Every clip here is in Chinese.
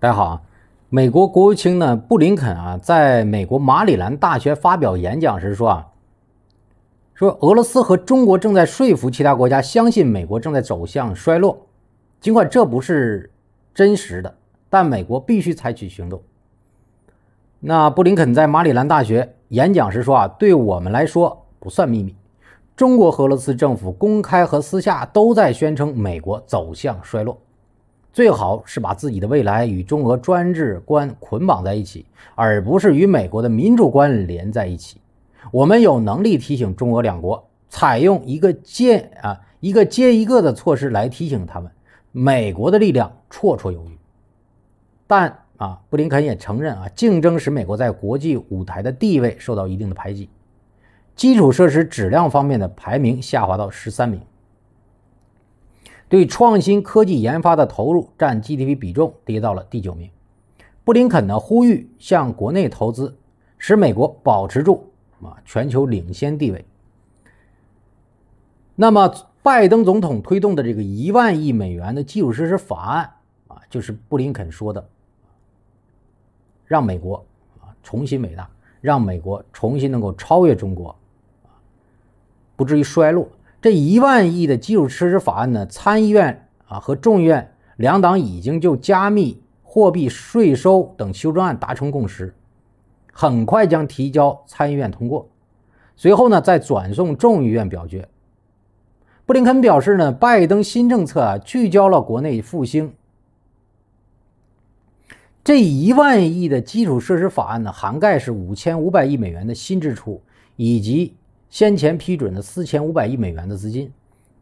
大家好啊，美国国务卿呢布林肯啊，在美国马里兰大学发表演讲时说啊，说俄罗斯和中国正在说服其他国家相信美国正在走向衰落，尽管这不是真实的，但美国必须采取行动。那布林肯在马里兰大学演讲时说啊，对我们来说不算秘密，中国、和俄罗斯政府公开和私下都在宣称美国走向衰落。最好是把自己的未来与中俄专制观捆绑在一起，而不是与美国的民主观连在一起。我们有能力提醒中俄两国，采用一个接啊一个接一个的措施来提醒他们。美国的力量绰绰有余，但啊，布林肯也承认啊，竞争使美国在国际舞台的地位受到一定的排挤，基础设施质量方面的排名下滑到十三名。对创新科技研发的投入占 GDP 比重跌到了第九名。布林肯呢呼吁向国内投资，使美国保持住啊全球领先地位。那么拜登总统推动的这个一万亿美元的基础设施法案啊，就是布林肯说的，让美国啊重新伟大，让美国重新能够超越中国，不至于衰落。这一万亿的基础设施法案呢，参议院啊和众议院两党已经就加密货币税收等修正案达成共识，很快将提交参议院通过，随后呢再转送众议院表决。布林肯表示呢，拜登新政策啊聚焦了国内复兴。这一万亿的基础设施法案呢，涵盖是五千五百亿美元的新支出以及。先前批准的四千五百亿美元的资金，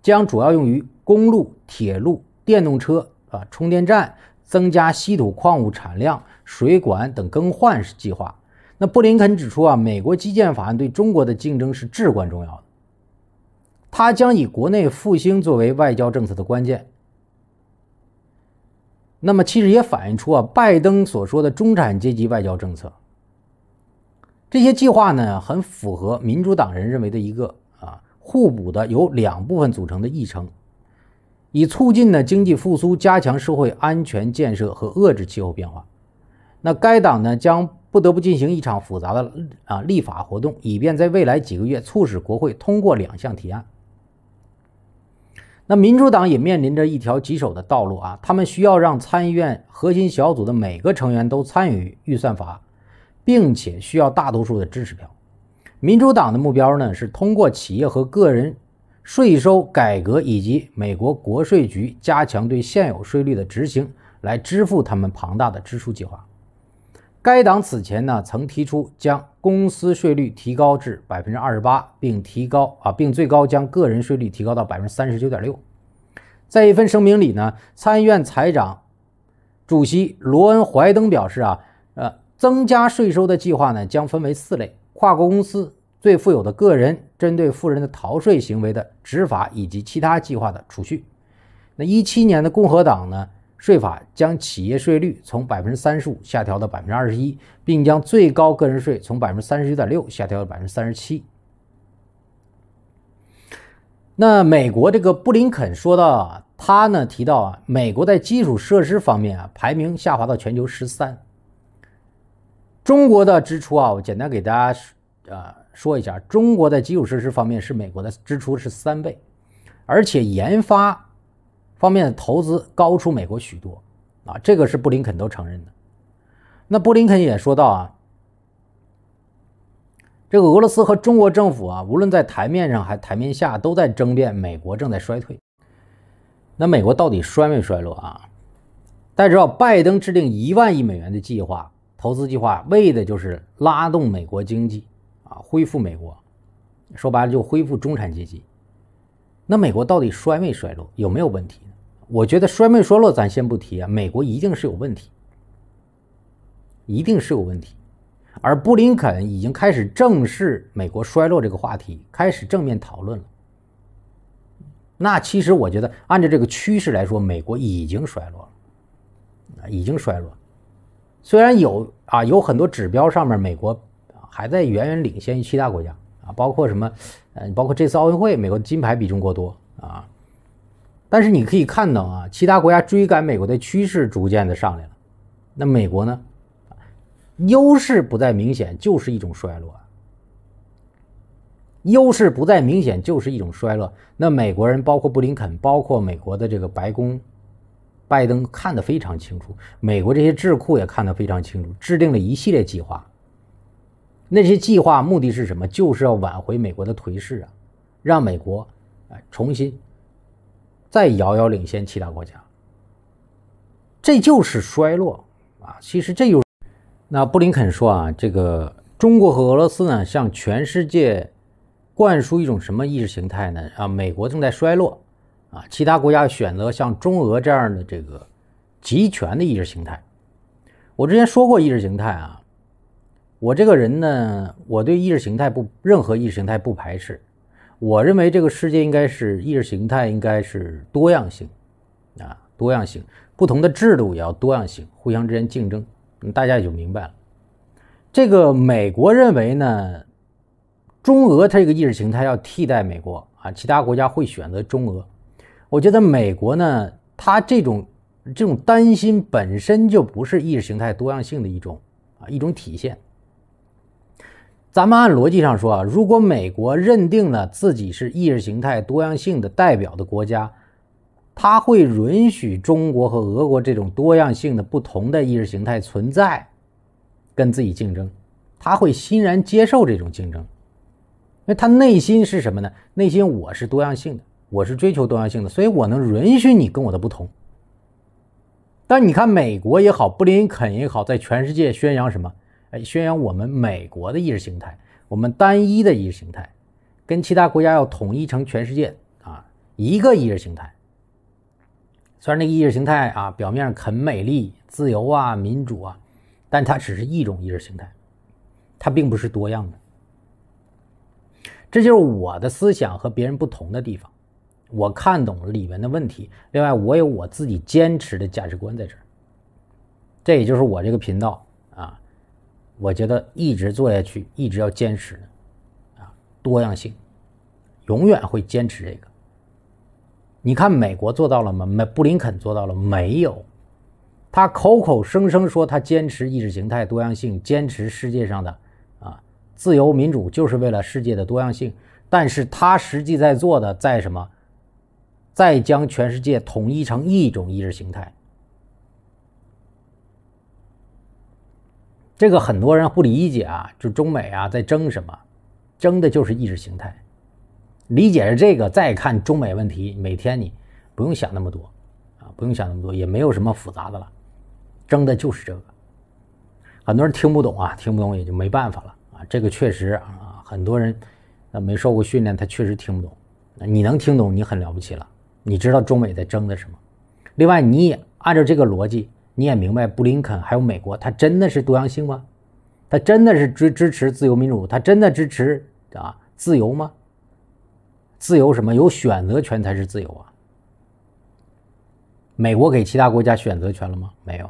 将主要用于公路、铁路、电动车、啊充电站、增加稀土矿物产量、水管等更换计划。那布林肯指出啊，美国基建法案对中国的竞争是至关重要的，他将以国内复兴作为外交政策的关键。那么，其实也反映出啊，拜登所说的中产阶级外交政策。这些计划呢，很符合民主党人认为的一个啊互补的由两部分组成的议程，以促进呢经济复苏、加强社会安全建设和遏制气候变化。那该党呢将不得不进行一场复杂的啊立法活动，以便在未来几个月促使国会通过两项提案。那民主党也面临着一条棘手的道路啊，他们需要让参议院核心小组的每个成员都参与预算法。并且需要大多数的支持票。民主党的目标呢是通过企业和个人税收改革以及美国国税局加强对现有税率的执行来支付他们庞大的支出计划。该党此前呢曾提出将公司税率提高至百分之二十八，并提高啊，并最高将个人税率提高到百分之三十九点六。在一份声明里呢，参议院财长主席罗恩·怀登表示啊。增加税收的计划呢，将分为四类：跨国公司、最富有的个人、针对富人的逃税行为的执法以及其他计划的储蓄。那一七年的共和党呢税法将企业税率从百分之三十五下调到百分之二十一，并将最高个人税从百分之三十九点六下调到百分之三十七。那美国这个布林肯说到他呢提到啊，美国在基础设施方面啊排名下滑到全球十三。中国的支出啊，我简单给大家呃说一下，中国的基础设施方面是美国的支出是三倍，而且研发方面的投资高出美国许多啊，这个是布林肯都承认的。那布林肯也说到啊，这个俄罗斯和中国政府啊，无论在台面上还台面下，都在争辩美国正在衰退。那美国到底衰没衰落啊？大家知道，拜登制定一万亿美元的计划。投资计划为的就是拉动美国经济，啊，恢复美国，说白了就恢复中产阶级。那美国到底衰没衰落，有没有问题？我觉得衰没衰落咱先不提啊，美国一定是有问题，一定是有问题。而布林肯已经开始正视美国衰落这个话题，开始正面讨论了。那其实我觉得，按照这个趋势来说，美国已经衰落了，啊，已经衰落了。虽然有啊，有很多指标上面，美国还在远远领先于其他国家啊，包括什么，呃，包括这次奥运会，美国金牌比中国多啊，但是你可以看到啊，其他国家追赶美国的趋势逐渐的上来了，那美国呢，优势不再明显，就是一种衰落，优势不再明显就是一种衰落，那美国人包括布林肯，包括美国的这个白宫。拜登看得非常清楚，美国这些智库也看得非常清楚，制定了一系列计划。那些计划目的是什么？就是要挽回美国的颓势啊，让美国啊重新再遥遥领先其他国家。这就是衰落啊！其实这就那布林肯说啊，这个中国和俄罗斯呢，向全世界灌输一种什么意识形态呢？啊，美国正在衰落。啊，其他国家选择像中俄这样的这个集权的意识形态。我之前说过意识形态啊，我这个人呢，我对意识形态不任何意识形态不排斥。我认为这个世界应该是意识形态应该是多样性啊，多样性不同的制度也要多样性，互相之间竞争，大家也就明白了。这个美国认为呢，中俄它这个意识形态要替代美国啊，其他国家会选择中俄。我觉得美国呢，他这种这种担心本身就不是意识形态多样性的一种啊一种体现。咱们按逻辑上说啊，如果美国认定了自己是意识形态多样性的代表的国家，他会允许中国和俄国这种多样性的不同的意识形态存在，跟自己竞争，他会欣然接受这种竞争，因为他内心是什么呢？内心我是多样性的。我是追求多样性的，所以我能允许你跟我的不同。但你看，美国也好，布林肯也好，在全世界宣扬什么？哎，宣扬我们美国的意识形态，我们单一的意识形态，跟其他国家要统一成全世界啊，一个意识形态。虽然那个意识形态啊，表面上很美丽、自由啊、民主啊，但它只是一种意识形态，它并不是多样的。这就是我的思想和别人不同的地方。我看懂了里面的问题。另外，我有我自己坚持的价值观在这儿，这也就是我这个频道啊。我觉得一直做下去，一直要坚持的啊。多样性，永远会坚持这个。你看，美国做到了吗？美布林肯做到了没有？他口口声声说他坚持意识形态多样性，坚持世界上的啊自由民主，就是为了世界的多样性。但是他实际在做的，在什么？再将全世界统一成一种意识形态，这个很多人不理解啊，就中美啊在争什么？争的就是意识形态。理解是这个，再看中美问题，每天你不用想那么多啊，不用想那么多，也没有什么复杂的了。争的就是这个。很多人听不懂啊，听不懂也就没办法了啊。这个确实啊，很多人呃没受过训练，他确实听不懂。你能听懂，你很了不起了。你知道中美在争的什么？另外，你也按照这个逻辑，你也明白布林肯还有美国，他真的是多样性吗？他真的是支支持自由民主？他真的支持啊自由吗？自由什么？有选择权才是自由啊！美国给其他国家选择权了吗？没有，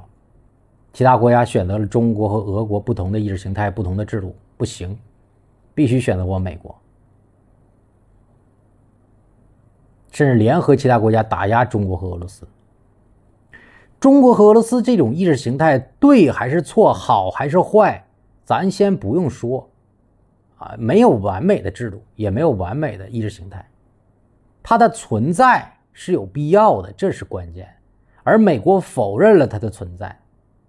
其他国家选择了中国和俄国不同的意识形态、不同的制度，不行，必须选择我美国。甚至联合其他国家打压中国和俄罗斯。中国和俄罗斯这种意识形态对还是错，好还是坏，咱先不用说。啊，没有完美的制度，也没有完美的意识形态，它的存在是有必要的，这是关键。而美国否认了它的存在，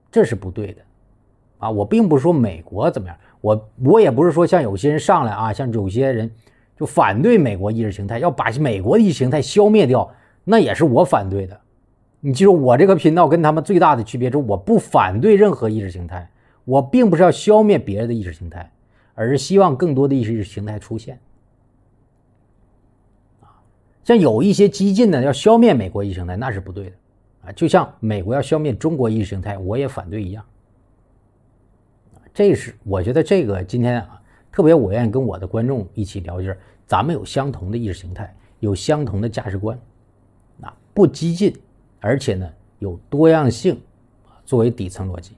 这是不对的。啊，我并不是说美国怎么样，我我也不是说像有些人上来啊，像有些人。就反对美国意识形态，要把美国的意识形态消灭掉，那也是我反对的。你记住，我这个频道跟他们最大的区别是，我不反对任何意识形态，我并不是要消灭别人的意识形态，而是希望更多的意识形态出现。啊，像有一些激进的要消灭美国意识形态，那是不对的。啊，就像美国要消灭中国意识形态，我也反对一样。这是我觉得这个今天啊。特别，我愿意跟我的观众一起聊就是咱们有相同的意识形态，有相同的价值观，啊，不激进，而且呢有多样性，作为底层逻辑，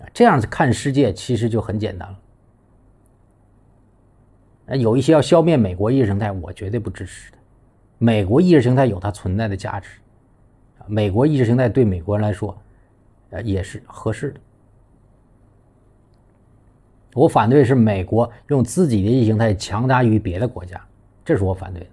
啊，这样子看世界其实就很简单了。啊，有一些要消灭美国意识形态，我绝对不支持的。美国意识形态有它存在的价值，美国意识形态对美国人来说，呃，也是合适的。我反对是美国用自己的意识形态强加于别的国家，这是我反对的。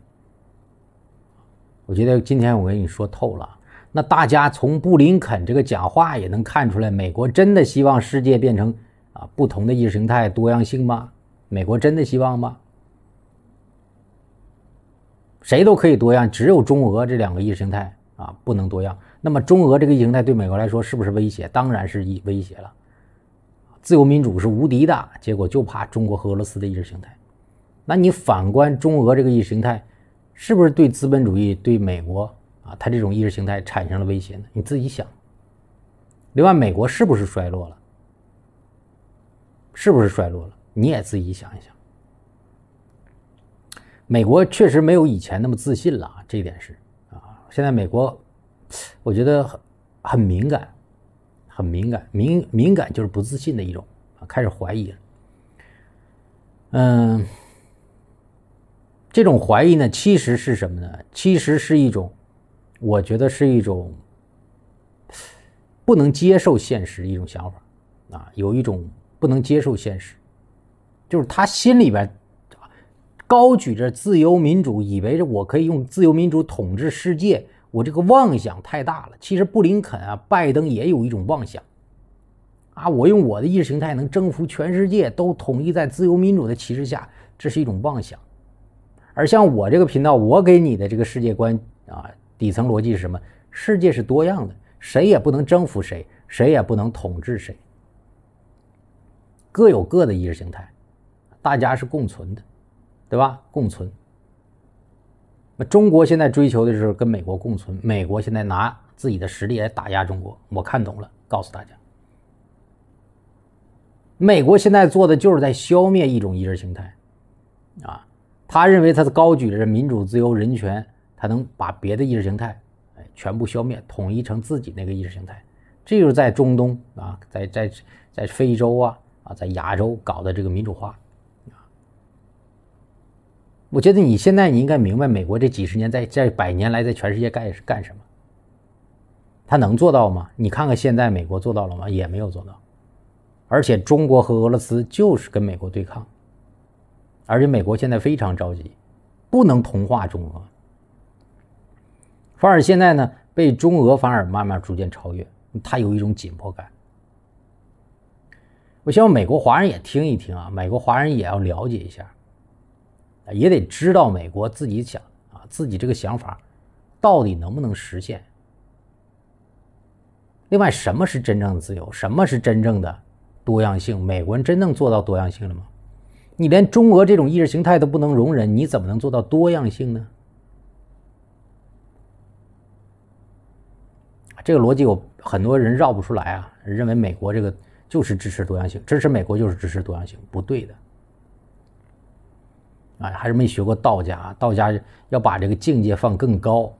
我觉得今天我跟你说透了，那大家从布林肯这个讲话也能看出来，美国真的希望世界变成啊不同的意识形态多样性吗？美国真的希望吗？谁都可以多样，只有中俄这两个意识形态啊不能多样。那么中俄这个意识形态对美国来说是不是威胁？当然是一威胁了。自由民主是无敌的，结果就怕中国和俄罗斯的意识形态。那你反观中俄这个意识形态，是不是对资本主义、对美国啊，它这种意识形态产生了威胁呢？你自己想。另外，美国是不是衰落了？是不是衰落了？你也自己想一想。美国确实没有以前那么自信了，这一点是啊。现在美国，我觉得很很敏感。很敏感，敏敏感就是不自信的一种啊，开始怀疑了。嗯，这种怀疑呢，其实是什么呢？其实是一种，我觉得是一种不能接受现实一种想法啊，有一种不能接受现实，就是他心里边高举着自由民主，以为我可以用自由民主统治世界。我这个妄想太大了。其实布林肯啊，拜登也有一种妄想啊。我用我的意识形态能征服全世界，都统一在自由民主的旗帜下，这是一种妄想。而像我这个频道，我给你的这个世界观啊，底层逻辑是什么？世界是多样的，谁也不能征服谁，谁也不能统治谁，各有各的意识形态，大家是共存的，对吧？共存。那中国现在追求的是跟美国共存，美国现在拿自己的实力来打压中国，我看懂了，告诉大家，美国现在做的就是在消灭一种意识形态，啊，他认为他高举着民主、自由、人权，他能把别的意识形态哎全部消灭，统一成自己那个意识形态，这就是在中东啊，在在在非洲啊啊在亚洲搞的这个民主化。我觉得你现在你应该明白，美国这几十年在在百年来在全世界干干什么？他能做到吗？你看看现在美国做到了吗？也没有做到。而且中国和俄罗斯就是跟美国对抗，而且美国现在非常着急，不能同化中俄，反而现在呢被中俄反而慢慢逐渐超越，他有一种紧迫感。我希望美国华人也听一听啊，美国华人也要了解一下。也得知道美国自己想啊，自己这个想法到底能不能实现？另外，什么是真正的自由？什么是真正的多样性？美国人真正做到多样性了吗？你连中俄这种意识形态都不能容忍，你怎么能做到多样性呢？这个逻辑，我很多人绕不出来啊。认为美国这个就是支持多样性，支持美国就是支持多样性，不对的。啊，还是没学过道家。道家要把这个境界放更高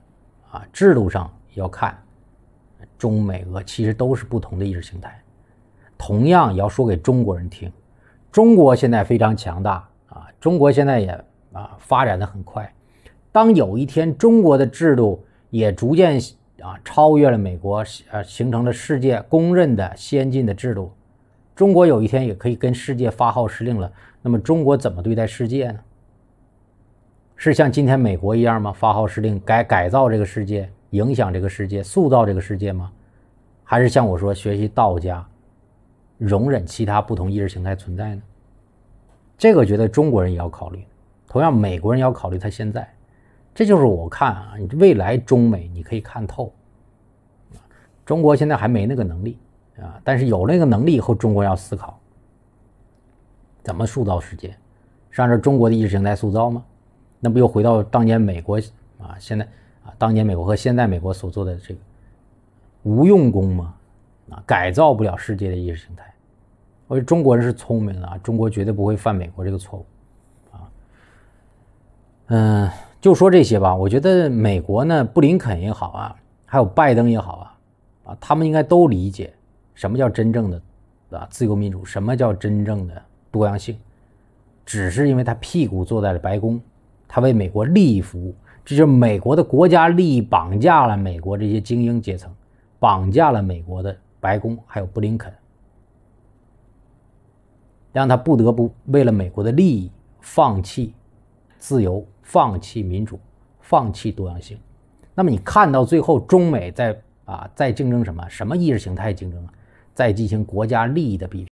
啊，制度上要看中美俄其实都是不同的意识形态，同样也要说给中国人听。中国现在非常强大啊，中国现在也啊发展的很快。当有一天中国的制度也逐渐啊超越了美国，呃，形成了世界公认的先进的制度，中国有一天也可以跟世界发号施令了。那么中国怎么对待世界呢？是像今天美国一样吗？发号施令改改造这个世界，影响这个世界，塑造这个世界吗？还是像我说，学习道家，容忍其他不同意识形态存在呢？这个觉得中国人也要考虑，同样美国人要考虑。他现在，这就是我看啊，未来中美你可以看透。中国现在还没那个能力啊，但是有那个能力以后，中国要思考怎么塑造世界，是按照中国的意识形态塑造吗？那不又回到当年美国啊？现在啊，当年美国和现在美国所做的这个无用功吗？啊，改造不了世界的意识形态。我觉中国人是聪明的，啊，中国绝对不会犯美国这个错误。啊，嗯，就说这些吧。我觉得美国呢，布林肯也好啊，还有拜登也好啊，啊，他们应该都理解什么叫真正的啊自由民主，什么叫真正的多样性。只是因为他屁股坐在了白宫。他为美国利益服务，这就是美国的国家利益绑架了美国这些精英阶层，绑架了美国的白宫，还有布林肯，让他不得不为了美国的利益放弃自由、放弃民主、放弃多样性。那么你看到最后，中美在啊在竞争什么？什么意识形态竞争啊？在进行国家利益的比。